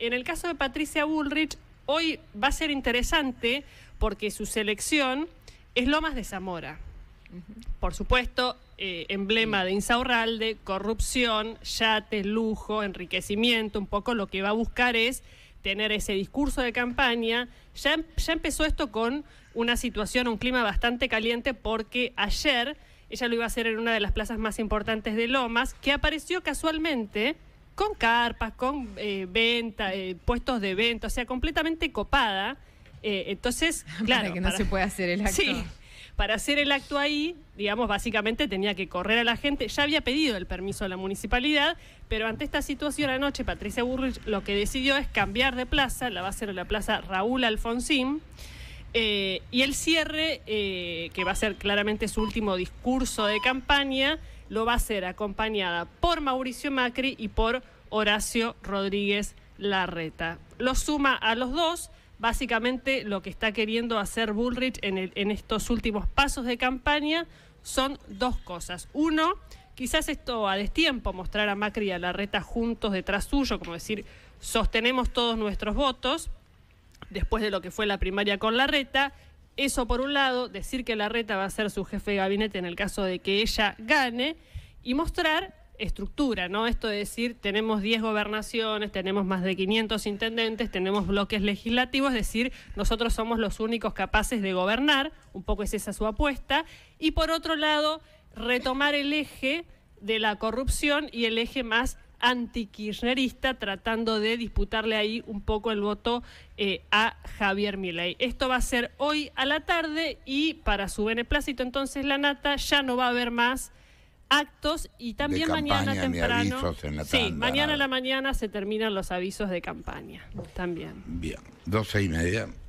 en el caso de Patricia Bullrich, hoy va a ser interesante porque su selección es Lomas de Zamora. Por supuesto, eh, emblema de Insaurralde, corrupción, yates, lujo, enriquecimiento, un poco lo que va a buscar es tener ese discurso de campaña. Ya, ya empezó esto con una situación, un clima bastante caliente porque ayer ella lo iba a hacer en una de las plazas más importantes de Lomas, que apareció casualmente con carpas, con eh, eh, puestos de venta, o sea, completamente copada. Eh, entonces, claro. que no se puede hacer el acto. Sí, para hacer el acto ahí, digamos, básicamente tenía que correr a la gente. Ya había pedido el permiso a la municipalidad, pero ante esta situación anoche, Patricia Burrich lo que decidió es cambiar de plaza, la va a hacer en la plaza Raúl Alfonsín. Eh, y el cierre, eh, que va a ser claramente su último discurso de campaña, lo va a hacer acompañada por Mauricio Macri y por Horacio Rodríguez Larreta. Lo suma a los dos. Básicamente lo que está queriendo hacer Bullrich en, en estos últimos pasos de campaña son dos cosas. Uno, quizás esto a destiempo, mostrar a Macri y a Larreta juntos detrás suyo, como decir, sostenemos todos nuestros votos después de lo que fue la primaria con la reta. Eso por un lado, decir que la reta va a ser su jefe de gabinete en el caso de que ella gane y mostrar estructura, ¿no? Esto de decir, tenemos 10 gobernaciones, tenemos más de 500 intendentes, tenemos bloques legislativos, es decir, nosotros somos los únicos capaces de gobernar, un poco es esa su apuesta, y por otro lado, retomar el eje de la corrupción y el eje más anti kirchnerista tratando de disputarle ahí un poco el voto eh, a Javier Milei. Esto va a ser hoy a la tarde y para su beneplácito entonces la nata ya no va a haber más actos y también mañana temprano. sí, mañana a la mañana se terminan los avisos de campaña también. Bien, doce y media.